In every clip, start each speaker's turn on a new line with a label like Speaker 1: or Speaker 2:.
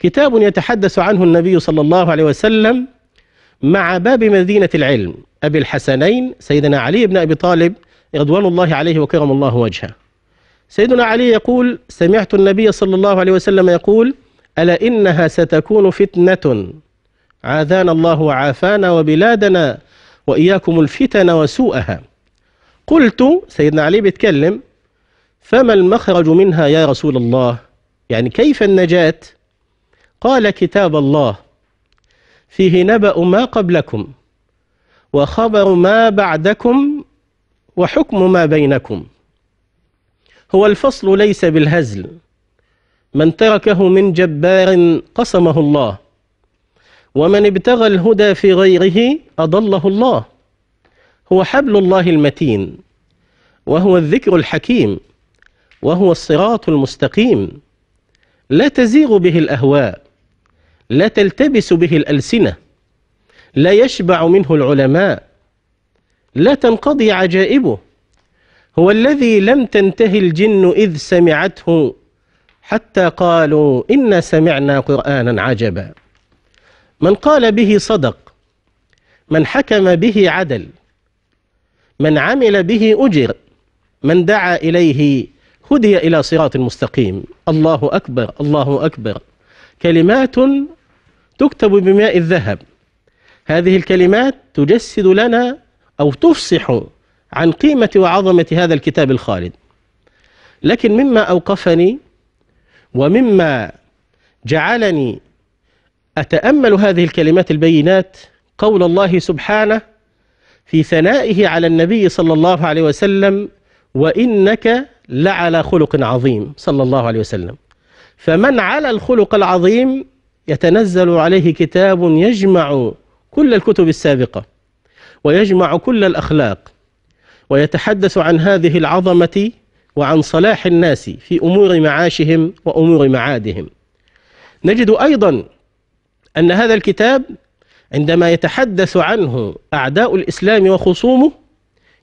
Speaker 1: كتاب يتحدث عنه النبي صلى الله عليه وسلم مع باب مدينة العلم أبي الحسنين سيدنا علي بن أبي طالب رضوان الله عليه وكرم الله وجهه سيدنا علي يقول سمعت النبي صلى الله عليه وسلم يقول ألا إنها ستكون فتنة عاذانا الله وعافانا وبلادنا وإياكم الفتن وسوءها قلت سيدنا علي بيتكلم فما المخرج منها يا رسول الله يعني كيف النجاة قال كتاب الله فيه نبأ ما قبلكم وخبر ما بعدكم وحكم ما بينكم هو الفصل ليس بالهزل من تركه من جبار قسمه الله ومن ابتغى الهدى في غيره أضله الله هو حبل الله المتين وهو الذكر الحكيم وهو الصراط المستقيم لا تزيغ به الأهواء لا تلتبس به الألسنة لا يشبع منه العلماء لا تنقضي عجائبه هو الذي لم تنتهي الجن إذ سمعته حتى قالوا إنا سمعنا قرآنا عجبا من قال به صدق من حكم به عدل من عمل به أجر من دعا إليه هدي إلى صراط مستقيم الله أكبر الله أكبر كلمات تكتب بماء الذهب هذه الكلمات تجسد لنا أو تفصح عن قيمة وعظمة هذا الكتاب الخالد لكن مما أوقفني ومما جعلني أتأمل هذه الكلمات البينات قول الله سبحانه في ثنائه على النبي صلى الله عليه وسلم وإنك لعلى خلق عظيم صلى الله عليه وسلم فمن على الخلق العظيم يتنزل عليه كتاب يجمع كل الكتب السابقة ويجمع كل الأخلاق ويتحدث عن هذه العظمة وعن صلاح الناس في أمور معاشهم وأمور معادهم نجد أيضا أن هذا الكتاب عندما يتحدث عنه أعداء الإسلام وخصومه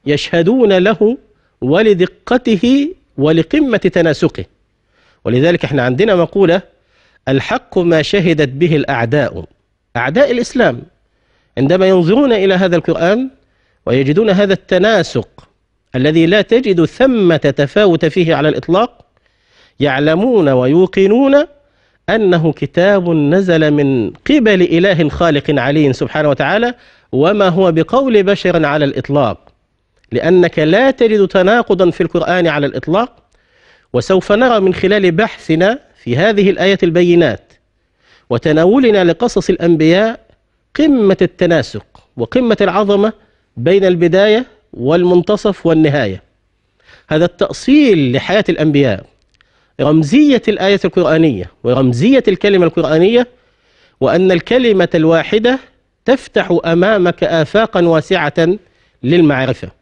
Speaker 1: يشهدون له ولدقته ولقمة تناسقه ولذلك احنا عندنا مقولة الحق ما شهدت به الأعداء أعداء الإسلام عندما ينظرون إلى هذا القرآن ويجدون هذا التناسق الذي لا تجد ثمة تفاوت فيه على الإطلاق يعلمون ويوقنون أنه كتاب نزل من قبل إله خالق علي سبحانه وتعالى وما هو بقول بشر على الإطلاق لأنك لا تجد تناقضا في القرآن على الإطلاق وسوف نرى من خلال بحثنا في هذه الآية البينات وتناولنا لقصص الأنبياء قمة التناسق وقمة العظمة بين البداية والمنتصف والنهاية هذا التأصيل لحياة الأنبياء رمزية الآية القرآنية ورمزية الكلمة القرآنية وأن الكلمة الواحدة تفتح أمامك آفاقا واسعة للمعرفة